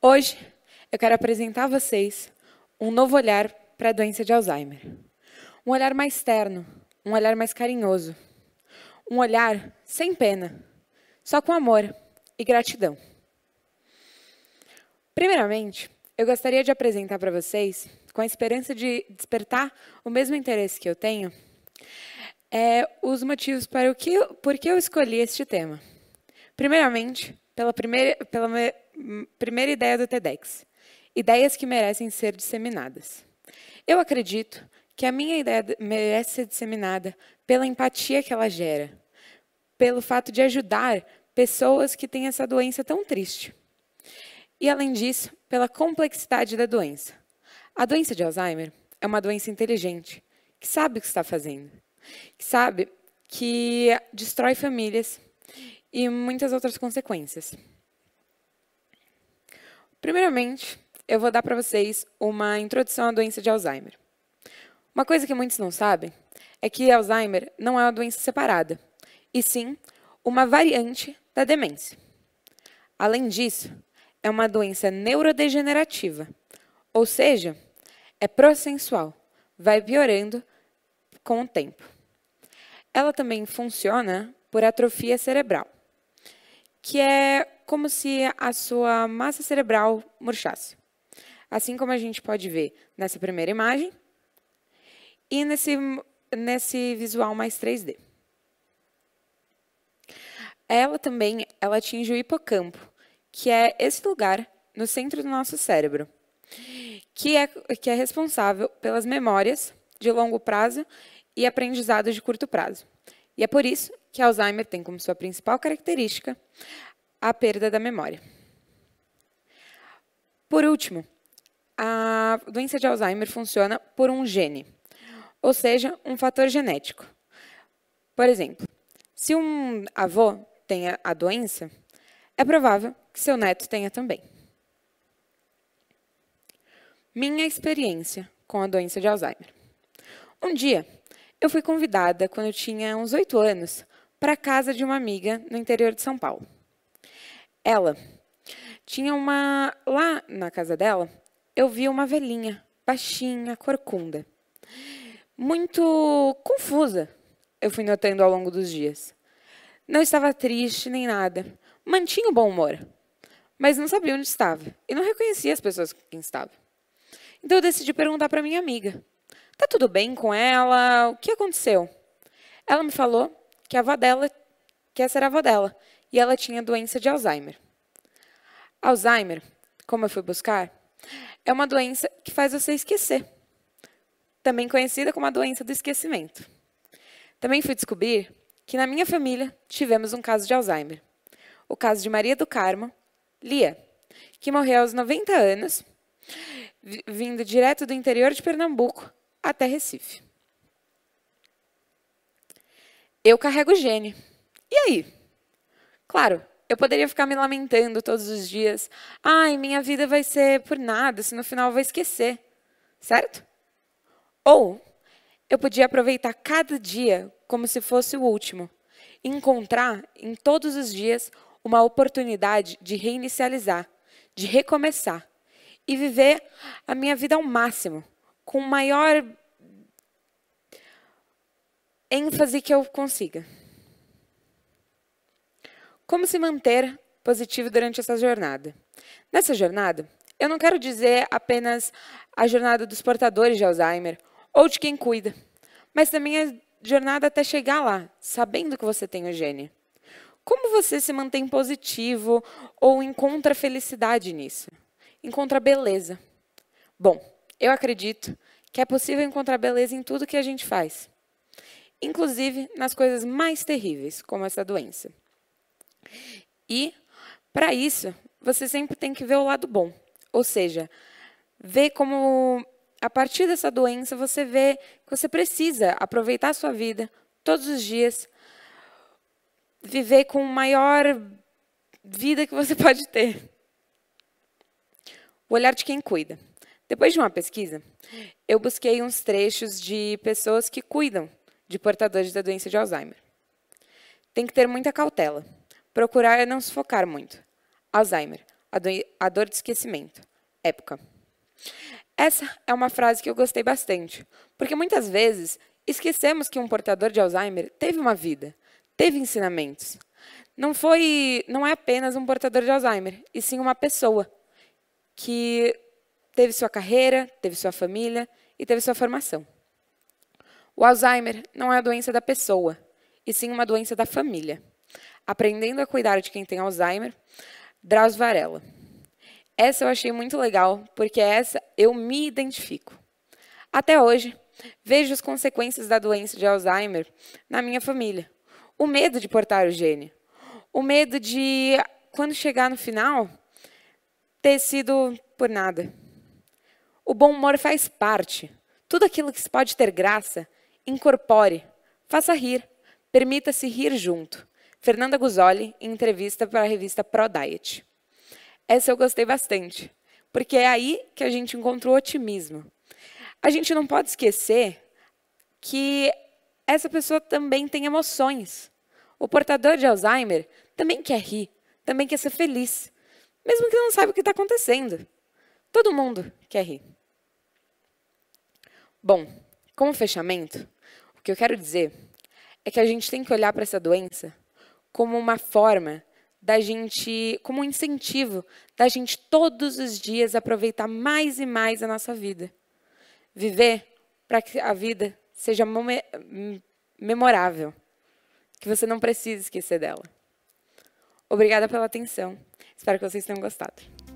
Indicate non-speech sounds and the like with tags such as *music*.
Hoje eu quero apresentar a vocês um novo olhar para a doença de Alzheimer. Um olhar mais terno, um olhar mais carinhoso, um olhar sem pena, só com amor e gratidão. Primeiramente, eu gostaria de apresentar para vocês, com a esperança de despertar o mesmo interesse que eu tenho, é, os motivos para o que, por que eu escolhi este tema. Primeiramente, pela primeira, pela primeira ideia do TEDx: ideias que merecem ser disseminadas. Eu acredito que a minha ideia merece ser disseminada pela empatia que ela gera, pelo fato de ajudar pessoas que têm essa doença tão triste. E, além disso, pela complexidade da doença. A doença de Alzheimer é uma doença inteligente, que sabe o que está fazendo, que sabe que destrói famílias e muitas outras consequências. Primeiramente, eu vou dar para vocês uma introdução à doença de Alzheimer. Uma coisa que muitos não sabem é que Alzheimer não é uma doença separada, e sim uma variante da demência. Além disso, é uma doença neurodegenerativa, ou seja, é prossensual, vai piorando com o tempo. Ela também funciona por atrofia cerebral que é como se a sua massa cerebral murchasse. Assim como a gente pode ver nessa primeira imagem e nesse, nesse visual mais 3D. Ela também ela atinge o hipocampo, que é esse lugar no centro do nosso cérebro, que é, que é responsável pelas memórias de longo prazo e aprendizado de curto prazo. E é por isso que Alzheimer tem como sua principal característica a perda da memória. Por último, a doença de Alzheimer funciona por um gene, ou seja, um fator genético. Por exemplo, se um avô tenha a doença, é provável que seu neto tenha também. Minha experiência com a doença de Alzheimer. Um dia, eu fui convidada, quando eu tinha uns oito anos, para a casa de uma amiga no interior de São Paulo. Ela tinha uma. Lá na casa dela, eu vi uma velhinha, baixinha, corcunda. Muito confusa, eu fui notando ao longo dos dias. Não estava triste nem nada. Mantinha o bom humor, mas não sabia onde estava e não reconhecia as pessoas com quem estava. Então eu decidi perguntar para minha amiga: "Tá tudo bem com ela? O que aconteceu?" Ela me falou que a avó dela, que essa era a avó dela, e ela tinha doença de Alzheimer. Alzheimer, como eu fui buscar, é uma doença que faz você esquecer, também conhecida como a doença do esquecimento. Também fui descobrir que na minha família tivemos um caso de Alzheimer. O caso de Maria do Carmo, Lia, que morreu aos 90 anos, vindo direto do interior de Pernambuco até Recife eu carrego o gene. E aí? Claro, eu poderia ficar me lamentando todos os dias. Ai, minha vida vai ser por nada, se no final eu vou esquecer. Certo? Ou eu podia aproveitar cada dia como se fosse o último. Encontrar em todos os dias uma oportunidade de reinicializar, de recomeçar e viver a minha vida ao máximo, com o maior ênfase que eu consiga. Como se manter positivo durante essa jornada? Nessa jornada, eu não quero dizer apenas a jornada dos portadores de Alzheimer ou de quem cuida, mas também a jornada até chegar lá, sabendo que você tem o gene. Como você se mantém positivo ou encontra felicidade nisso? Encontra beleza. Bom, eu acredito que é possível encontrar beleza em tudo que a gente faz inclusive nas coisas mais terríveis, como essa doença. E, para isso, você sempre tem que ver o lado bom, ou seja, ver como, a partir dessa doença, você vê que você precisa aproveitar a sua vida todos os dias, viver com a maior vida que você *laughs* pode ter. O olhar de quem cuida. Depois de uma pesquisa, eu busquei uns trechos de pessoas que cuidam de portadores da doença de Alzheimer. Tem que ter muita cautela. Procurar é não se focar muito. Alzheimer, a, do, a dor de esquecimento. Época. Essa é uma frase que eu gostei bastante, porque muitas vezes esquecemos que um portador de Alzheimer teve uma vida, teve ensinamentos. Não foi, não é apenas um portador de Alzheimer, e sim uma pessoa que teve sua carreira, teve sua família e teve sua formação. O Alzheimer não é a doença da pessoa, e sim uma doença da família. Aprendendo a cuidar de quem tem Alzheimer, Drauzio Varela. Essa eu achei muito legal, porque é essa eu me identifico. Até hoje, vejo as consequências da doença de Alzheimer na minha família. O medo de portar o gene. O medo de, quando chegar no final, ter sido por nada. O bom humor faz parte. Tudo aquilo que se pode ter graça Incorpore, faça rir, permita-se rir junto. Fernanda Guzoli, em entrevista para a revista ProDiet. Essa eu gostei bastante, porque é aí que a gente encontrou otimismo. A gente não pode esquecer que essa pessoa também tem emoções. O portador de Alzheimer também quer rir, também quer ser feliz, mesmo que não saiba o que está acontecendo. Todo mundo quer rir. Bom, como fechamento, o que eu quero dizer é que a gente tem que olhar para essa doença como uma forma da gente, como um incentivo da gente todos os dias aproveitar mais e mais a nossa vida. Viver para que a vida seja memorável, que você não precise esquecer dela. Obrigada pela atenção. Espero que vocês tenham gostado.